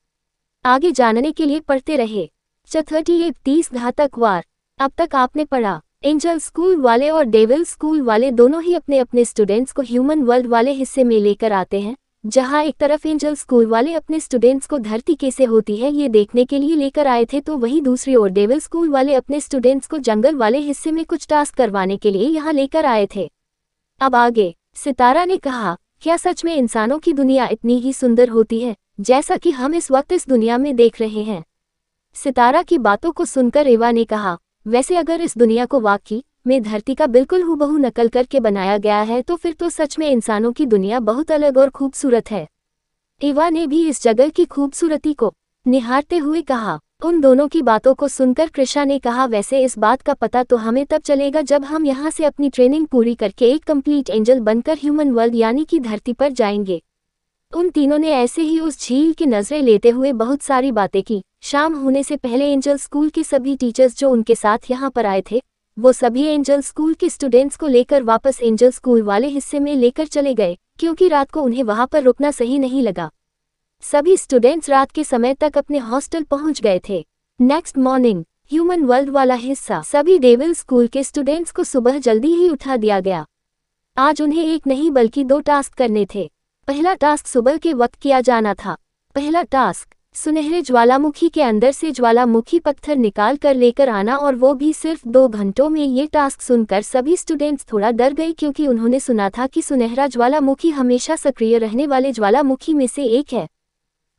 आगे जानने के लिए पढ़ते रहे चथर्टी एक तीस घातक वार अब तक आपने पढ़ा एंजल स्कूल वाले और डेविल स्कूल वाले दोनों ही अपने अपने स्टूडेंट्स को ह्यूमन वर्ल्ड वाले हिस्से में लेकर आते हैं जहां एक तरफ एंजल स्कूल वाले अपने स्टूडेंट्स को धरती कैसे होती है ये देखने के लिए लेकर आए थे तो वहीं दूसरी ओर डेविल स्कूल वाले अपने स्टूडेंट्स को जंगल वाले हिस्से में कुछ टास्क करवाने के लिए यहाँ लेकर आए थे अब आगे सितारा ने कहा क्या सच में इंसानों की दुनिया इतनी ही सुंदर होती है जैसा कि हम इस वक्त इस दुनिया में देख रहे हैं सितारा की बातों को सुनकर रेवा ने कहा वैसे अगर इस दुनिया को वाकई में धरती का बिल्कुल हूबहू नकल करके बनाया गया है तो फिर तो सच में इंसानों की दुनिया बहुत अलग और खूबसूरत है एवा ने भी इस जगह की खूबसूरती को निहारते हुए कहा उन दोनों की बातों को सुनकर कृषा ने कहा वैसे इस बात का पता तो हमें तब चलेगा जब हम यहाँ से अपनी ट्रेनिंग पूरी करके एक कंप्लीट एंजल बनकर ह्यूमन वर्ल्ड यानी कि धरती पर जाएंगे उन तीनों ने ऐसे ही उस झील की नजरें लेते हुए बहुत सारी बातें की शाम होने से पहले एंजल स्कूल के सभी टीचर्स जो उनके साथ यहाँ पर आए थे वो सभी एंजल स्कूल के स्टूडेंट्स को लेकर वापस एंजल स्कूल वाले हिस्से में लेकर चले गए क्योंकि रात को उन्हें वहाँ पर रुकना सही नहीं लगा सभी स्टूडेंट्स रात के समय तक अपने हॉस्टल पहुंच गए थे नेक्स्ट मॉर्निंग ह्यूमन वर्ल्ड वाला हिस्सा सभी डेविल स्कूल के स्टूडेंट्स को सुबह जल्दी ही उठा दिया गया आज उन्हें एक नहीं बल्कि दो टास्क करने थे पहला टास्क सुबह के वक्त किया जाना था पहला टास्क सुनहरे ज्वालामुखी के अंदर से ज्वालामुखी पत्थर निकाल कर लेकर आना और वो भी सिर्फ दो घंटों में ये टास्क सुनकर सभी स्टूडेंट्स थोड़ा डर गए क्योंकि उन्होंने सुना था कि सुनहरा ज्वालामुखी हमेशा सक्रिय रहने वाले ज्वालामुखी में से एक है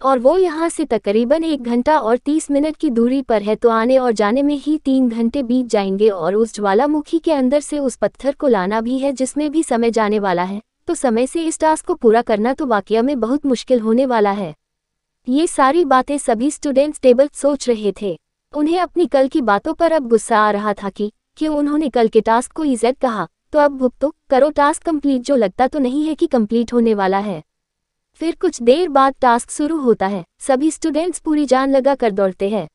और वो यहाँ से तकरीबन एक घंटा और तीस मिनट की दूरी पर है तो आने और जाने में ही तीन घंटे बीत जाएंगे और उस ज्वालामुखी के अंदर से उस पत्थर को लाना भी है जिसमें भी समय जाने वाला है तो समय से इस टास्क को पूरा करना तो वाकया में बहुत मुश्किल होने वाला है ये सारी बातें सभी स्टूडेंट्स टेबल सोच रहे थे उन्हें अपनी कल की बातों पर अब गुस्सा आ रहा था कि क्यों उन्होंने कल के टास्क को इज्जत कहा तो अब भुगतो करो टास्क कंप्लीट जो लगता तो नहीं है कि कंप्लीट होने वाला है फिर कुछ देर बाद टास्क शुरू होता है सभी स्टूडेंट्स पूरी जान लगा कर दौड़ते हैं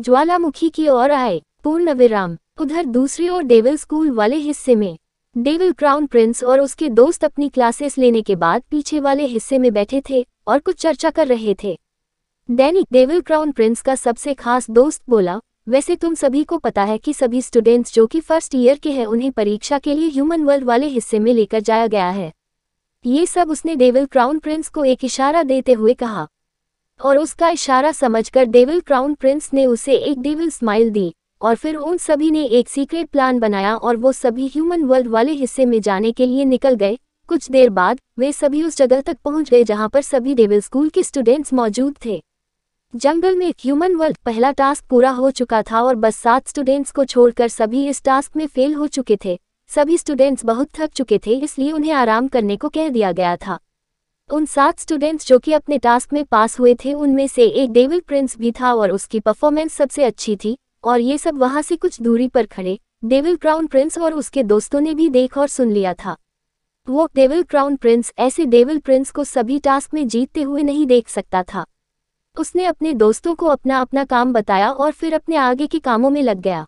ज्वालामुखी की ओर आए पूर्ण विराम उधर दूसरी ओर डेविल स्कूल वाले हिस्से में डेविल क्राउन प्रिंस और उसके दोस्त अपनी क्लासेस लेने के बाद पीछे वाले हिस्से में बैठे थे और कुछ चर्चा कर रहे थे डैनी डेविल क्राउन प्रिंस का सबसे खास दोस्त बोला वैसे तुम सभी को पता है कि सभी स्टूडेंट्स जो कि फर्स्ट ईयर के हैं उन्हें परीक्षा के लिए ह्यूमन वर्ल्ड वाले हिस्से में लेकर जाया गया है ये सब उसने डेविल क्राउन प्रिंस को एक इशारा देते हुए कहा और उसका इशारा समझकर डेविल क्राउन प्रिंस ने उसे एक डेविल स्माइल दी और फिर उन सभी ने एक सीक्रेट प्लान बनाया और वो सभी ह्यूमन वर्ल्ड वाले हिस्से में जाने के लिए निकल गए कुछ देर बाद वे सभी उस जगह तक पहुंच गए जहां पर सभी डेविल स्कूल के स्टूडेंट्स मौजूद थे जंगल में ह्यूमन वर्ल्ड पहला टास्क पूरा हो चुका था और बस सात स्टूडेंट्स को छोड़कर सभी इस टास्क में फेल हो चुके थे सभी स्टूडेंट्स बहुत थक चुके थे इसलिए उन्हें आराम करने को कह दिया गया था उन सात स्टूडेंट्स जो कि अपने टास्क में पास हुए थे उनमें से एक डेविल प्रिंस भी था और उसकी परफॉर्मेंस सबसे अच्छी थी और ये सब वहां से कुछ दूरी पर खड़े डेविल क्राउन प्रिंस और उसके दोस्तों ने भी देख और सुन लिया था वो डेविल क्राउन प्रिंस ऐसे डेविल प्रिंस को सभी टास्क में जीतते हुए नहीं देख सकता था उसने अपने दोस्तों को अपना अपना काम बताया और फिर अपने आगे के कामों में लग गया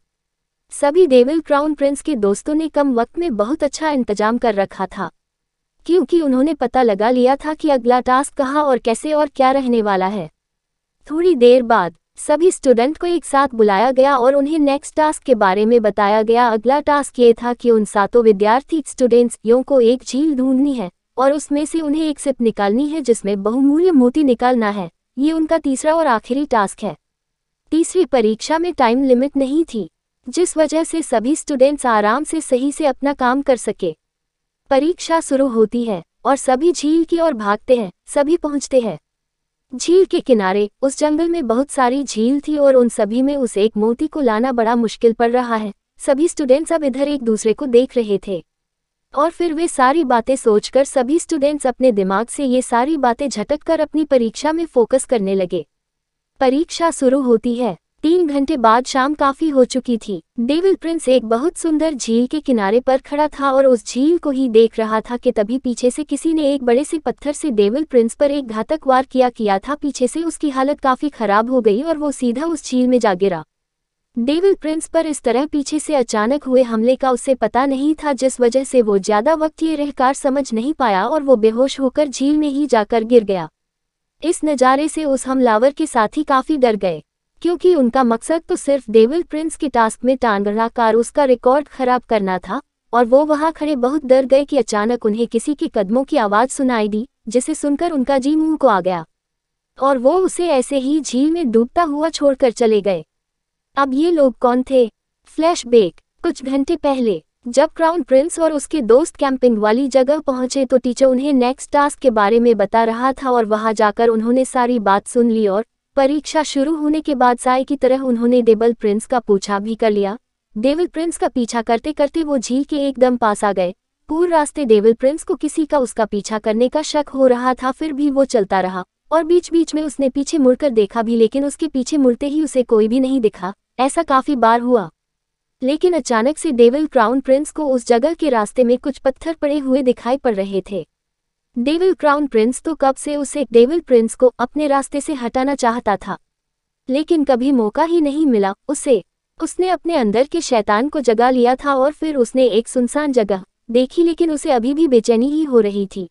सभी डेविल क्राउन प्रिंस के दोस्तों ने कम वक्त में बहुत अच्छा इंतजाम कर रखा था क्योंकि उन्होंने पता लगा लिया था कि अगला टास्क कहाँ और कैसे और क्या रहने वाला है थोड़ी देर बाद सभी स्टूडेंट को एक साथ बुलाया गया और उन्हें नेक्स्ट टास्क के बारे में बताया गया अगला टास्क ये था कि उन सातों विद्यार्थी स्टूडेंट्स यों को एक झील ढूंढनी है और उसमें से उन्हें एक सिप निकालनी है जिसमें बहुमूल्य मोती निकालना है ये उनका तीसरा और आखिरी टास्क है तीसरी परीक्षा में टाइम लिमिट नहीं थी जिस वजह से सभी स्टूडेंट्स आराम से सही से अपना काम कर सके परीक्षा शुरू होती है और सभी झील की ओर भागते हैं सभी पहुंचते हैं झील के किनारे उस जंगल में बहुत सारी झील थी और उन सभी में उस एक मोती को लाना बड़ा मुश्किल पड़ रहा है सभी स्टूडेंट्स अब इधर एक दूसरे को देख रहे थे और फिर वे सारी बातें सोचकर सभी स्टूडेंट्स अपने दिमाग से ये सारी बातें झटक कर अपनी परीक्षा में फोकस करने लगे परीक्षा शुरू होती है तीन घंटे बाद शाम काफी हो चुकी थी डेविल प्रिंस एक बहुत सुंदर झील के किनारे पर खड़ा था और उस झील को ही देख रहा था कि तभी पीछे से किसी ने एक बड़े से पत्थर से डेविल प्रिंस पर एक घातक वार किया किया था पीछे से उसकी हालत काफी खराब हो गई और वो सीधा उस झील में जा गिरा डेविल प्रिंस पर इस तरह पीछे से अचानक हुए हमले का उसे पता नहीं था जिस वजह से वो ज्यादा वक्त ये रहकार समझ नहीं पाया और वो बेहोश होकर झील में ही जाकर गिर गया इस नज़ारे से उस हमलावर के साथी काफी डर गए क्योंकि उनका मकसद तो सिर्फ डेविल प्रिंस की टास्क में टांगरा कार उसका रिकॉर्ड खराब करना था और वो वहां खड़े बहुत डर गए कि अचानक उन्हें किसी के कदमों की आवाज़ सुनाई दी जिसे सुनकर उनका जी मुंह को आ गया और वो उसे ऐसे ही झील में डूबता हुआ छोड़कर चले गए अब ये लोग कौन थे फ्लैश कुछ घंटे पहले जब क्राउन प्रिंस और उसके दोस्त कैंपिंग वाली जगह पहुंचे तो टीचर उन्हें नेक्स्ट टास्क के बारे में बता रहा था और वहां जाकर उन्होंने सारी बात सुन ली और परीक्षा शुरू होने के बाद साय की तरह उन्होंने डेबल प्रिंस का पूछा भी कर लिया डेविल प्रिंस का पीछा करते करते वो झील के एकदम पास आ गए पूर्व रास्ते डेविल प्रिंस को किसी का उसका पीछा करने का शक हो रहा था फिर भी वो चलता रहा और बीच बीच में उसने पीछे मुड़कर देखा भी लेकिन उसके पीछे मुड़ते ही उसे कोई भी नहीं दिखा ऐसा काफी बार हुआ लेकिन अचानक से डेविल क्राउन प्रिंस को उस जगह के रास्ते में कुछ पत्थर पड़े हुए दिखाई पड़ रहे थे डेविल क्राउन प्रिंस तो कब से उसे डेविल प्रिंस को अपने रास्ते से हटाना चाहता था लेकिन कभी मौका ही नहीं मिला उसे उसने अपने अंदर के शैतान को जगा लिया था और फिर उसने एक सुनसान जगह देखी लेकिन उसे अभी भी बेचैनी ही हो रही थी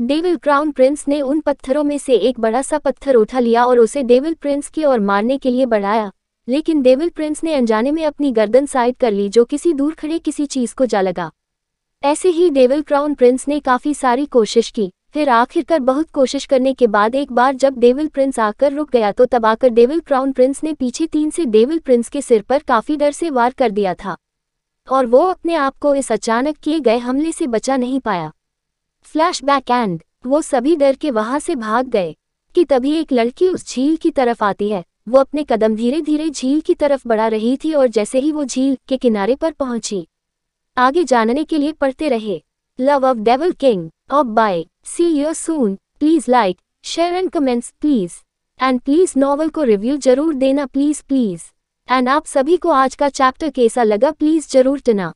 डेविल क्राउन प्रिंस ने उन पत्थरों में से एक बड़ा सा पत्थर उठा लिया और उसे डेविल प्रिंस की ओर मारने के लिए बढ़ाया लेकिन डेविल प्रिंस ने अनजाने में अपनी गर्दन साइड कर ली जो किसी दूर खड़े किसी चीज को जा लगा ऐसे ही डेविल क्राउन प्रिंस ने काफ़ी सारी कोशिश की फिर आखिरकार बहुत कोशिश करने के बाद एक बार जब डेविल प्रिंस आकर रुक गया तो तब आकर डेविल क्राउन प्रिंस ने पीछे तीन से डेविल प्रिंस के सिर पर काफ़ी डर से वार कर दिया था और वो अपने आप को इस अचानक किए गए हमले से बचा नहीं पाया फ्लैशबैक एंड वो सभी डर के वहां से भाग गए कि तभी एक लड़की उस झील की तरफ आती है वो अपने कदम धीरे धीरे झील की तरफ बढ़ा रही थी और जैसे ही वो झील के किनारे पर पहुंची आगे जानने के लिए पढ़ते रहे love of devil king off bye see you soon please like share and comments please and please novel को रिव्यू जरूर देना प्लीज प्लीज एंड आप सभी को आज का चैप्टर कैसा लगा प्लीज जरूर टना